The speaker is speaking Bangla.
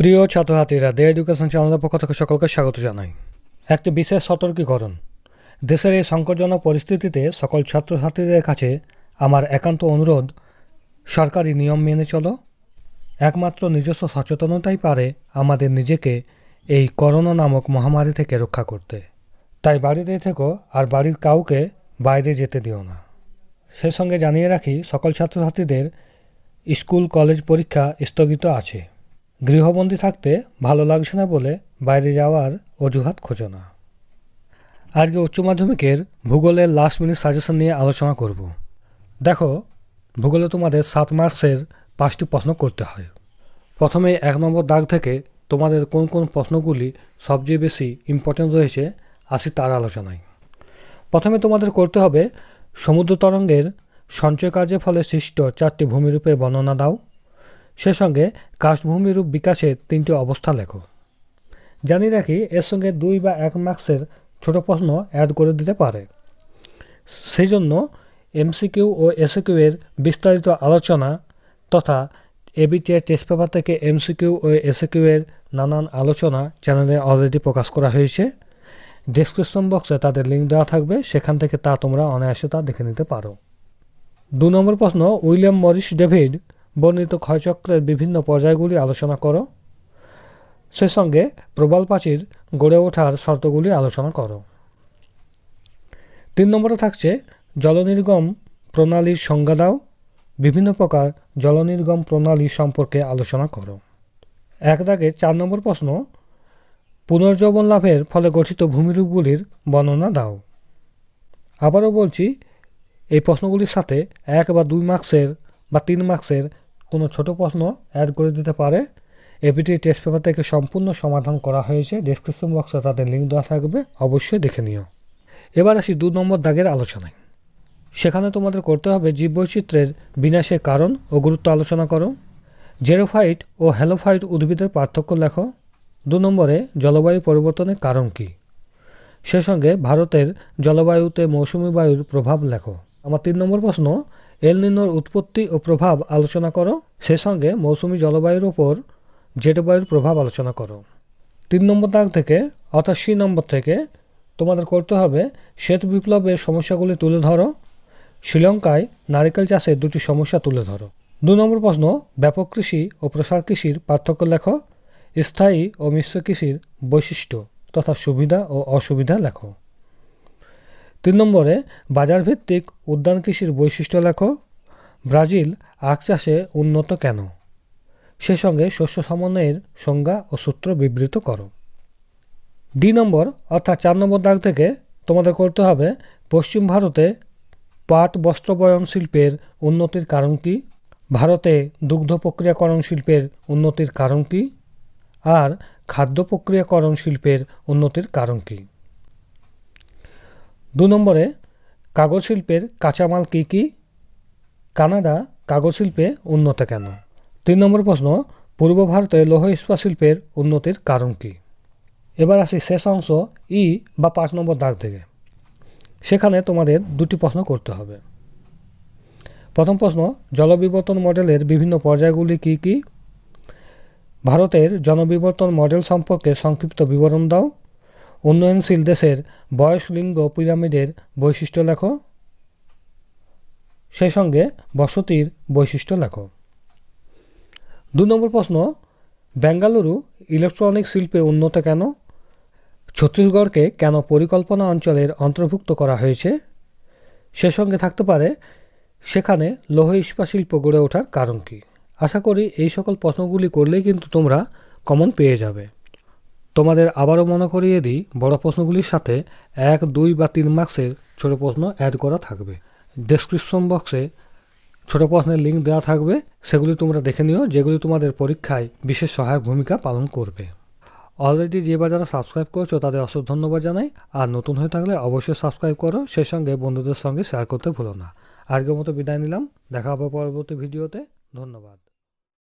প্রিয় ছাত্রছাত্রীরা দে এডুকেশন চ্যানেলের পক্ষ থেকে সকলকে স্বাগত জানাই একটি বিশেষ সতর্কীকরণ দেশের এই সংকটজনক পরিস্থিতিতে সকল ছাত্রছাত্রীদের কাছে আমার একান্ত অনুরোধ সরকারি নিয়ম মেনে চলো একমাত্র নিজস্ব সচেতনতাই পারে আমাদের নিজেকে এই করোনা নামক মহামারী থেকে রক্ষা করতে তাই বাড়িতে থেকো আর বাড়ির কাউকে বাইরে যেতে দিও না সে সঙ্গে জানিয়ে রাখি সকল ছাত্রছাত্রীদের স্কুল কলেজ পরীক্ষা স্থগিত আছে গৃহবন্দী থাকতে ভালো লাগছে না বলে বাইরে যাওয়ার অজুহাত খোঁজো না আজকে উচ্চ মাধ্যমিকের ভূগোলের লাস্ট মিনিট সাজেশন নিয়ে আলোচনা করব দেখো ভূগোলে তোমাদের সাত মার্কসের পাঁচটি প্রশ্ন করতে হয় প্রথমে এক নম্বর দাগ থেকে তোমাদের কোন কোন প্রশ্নগুলি সবচেয়ে বেশি ইম্পর্টেন্ট রয়েছে আসি তার আলোচনায় প্রথমে তোমাদের করতে হবে সমুদ্র তরঙ্গের সঞ্চয় কার্যের ফলে সৃষ্ট চারটি ভূমিরূপের বর্ণনা দাও সে সঙ্গে কাস্টভূমিরূপ বিকাশের তিনটি অবস্থা লেখো জানি রাখি এর সঙ্গে দুই বা এক মার্ক্সের ছোট প্রশ্ন অ্যাড করে দিতে পারে সেই জন্য এমসিকিউ ও এসিকিউ এর বিস্তারিত আলোচনা তথা এবিটিআই টেস্ট পেপার থেকে এমসিকিউ ও এসিকিউ এর নানান আলোচনা চ্যানেলে অলরেডি প্রকাশ করা হয়েছে ডিসক্রিপশন বক্সে তাদের লিঙ্ক দেওয়া থাকবে সেখান থেকে তা তোমরা অনায়াসে তা দেখে নিতে পারো দু নম্বর প্রশ্ন উইলিয়াম মরিস ডেভিড বর্ণিত ক্ষয়চক্রের বিভিন্ন পর্যায়গুলি আলোচনা করো সে সঙ্গে প্রবাল প্রাচীর গড়ে ওঠার শর্তগুলি আলোচনা করো তিন নম্বরে থাকছে জলনির্গম প্রণালীর সংজ্ঞা দাও বিভিন্ন প্রকার জলনির্গম প্রণালী সম্পর্কে আলোচনা করো এক দাগে চার নম্বর প্রশ্ন পুনর্জীবন লাভের ফলে গঠিত ভূমিরূপগুলির বর্ণনা দাও আবারও বলছি এই প্রশ্নগুলির সাথে এক বা দুই মার্ক্সের বা তিন মার্ক্সের কোনো ছোট প্রশ্ন অ্যাড করে দিতে পারে এপিটি টেস্ট পেপার থেকে সম্পূর্ণ সমাধান করা হয়েছে ডিসক্রিপশন বক্সে তাদের লিঙ্ক দেওয়া থাকবে অবশ্যই দেখে নিও এবার আসি দু নম্বর দাগের আলোচনায় সেখানে তোমাদের করতে হবে জীববৈচিত্র্যের বিনাশের কারণ ও গুরুত্ব আলোচনা করো জেরোফাইট ও হ্যালোফাইট উদ্ভিদের পার্থক্য লেখো দু নম্বরে জলবায়ু পরিবর্তনের কারণ কী সে সঙ্গে ভারতের জলবায়ুতে মৌসুমি বায়ুর প্রভাব লেখো আমার তিন নম্বর প্রশ্ন এলনিনোর উৎপত্তি ও প্রভাব আলোচনা করো সে সঙ্গে মৌসুমি জলবায়ুর ওপর জেটবায়ুর প্রভাব আলোচনা করো তিন নম্বর দাগ থেকে অর্থাৎ সি নম্বর থেকে তোমাদের করতে হবে শ্বেত বিপ্লবের সমস্যাগুলি তুলে ধরো শ্রীলঙ্কায় নারিকেল চাষের দুটি সমস্যা তুলে ধরো দু নম্বর প্রশ্ন ব্যাপক কৃষি ও প্রসার কৃষির পার্থক্য লেখো স্থায়ী ও মিশ্র কৃষির বৈশিষ্ট্য তথা সুবিধা ও অসুবিধা লেখো তিন নম্বরে বাজারভিত্তিক উদ্যান কৃষির বৈশিষ্ট্য লেখো ব্রাজিল আখ চাষে উন্নত কেন সে সঙ্গে শস্য সমন্বয়ের সংজ্ঞা ও সূত্র বিবৃত করো দুই নম্বর অর্থাৎ চার নম্বর দাগ থেকে তোমাদের করতে হবে পশ্চিম ভারতে পাট বস্ত্র বয়ন শিল্পের উন্নতির কারণ কী ভারতে দুগ্ধ প্রক্রিয়াকরণ শিল্পের উন্নতির কারণ কী আর খাদ্য প্রক্রিয়াকরণ শিল্পের উন্নতির কারণ কী দু নম্বরে কাগজ শিল্পের কাঁচামাল কী কী কানাডা কাগজ শিল্পে উন্নত কেন তিন নম্বর প্রশ্ন পূর্ব ভারতে লৌহ ইস্পাত শিল্পের উন্নতির কারণ কী এবার আসি শেষ অংশ ই বা পাঁচ নম্বর দাগ থেকে সেখানে তোমাদের দুটি প্রশ্ন করতে হবে প্রথম প্রশ্ন জলবিবর্তন মডেলের বিভিন্ন পর্যায়গুলি কি কি ভারতের জনবিবর্তন মডেল সম্পর্কে সংক্ষিপ্ত বিবরণ দাও উন্নয়নশীল দেশের বয়স লিঙ্গ পিরামিডের বৈশিষ্ট্য লেখো সেই সঙ্গে বসতির বৈশিষ্ট্য লেখো দু নম্বর প্রশ্ন বেঙ্গালুরু ইলেকট্রনিক শিল্পে উন্নত কেন ছত্তিশগড়কে কেন পরিকল্পনা অঞ্চলের অন্তর্ভুক্ত করা হয়েছে সে সঙ্গে থাকতে পারে সেখানে লৌহ ইস্পা শিল্প গড়ে ওঠার কারণ কী আশা করি এই সকল প্রশ্নগুলি করলেই কিন্তু তোমরা কমন পেয়ে যাবে তোমাদের আবারও মনে করিয়ে দিই বড় প্রশ্নগুলির সাথে এক দুই বা তিন মার্কসের ছোট প্রশ্ন অ্যাড করা থাকবে ডেসক্রিপশন বক্সে ছোট প্রশ্নের লিঙ্ক দেওয়া থাকবে সেগুলি তোমরা দেখে নিও যেগুলি তোমাদের পরীক্ষায় বিশেষ সহায়ক ভূমিকা পালন করবে অলরেডি যে বা যারা সাবস্ক্রাইব করছো তাদের অসংখ্য ধন্যবাদ জানাই আর নতুন হয়ে থাকলে অবশ্যই সাবস্ক্রাইব করো সেই সঙ্গে বন্ধুদের সঙ্গে শেয়ার করতে ভুলো না আজকের মতো বিদায় নিলাম দেখা হবে পরবর্তী ভিডিওতে ধন্যবাদ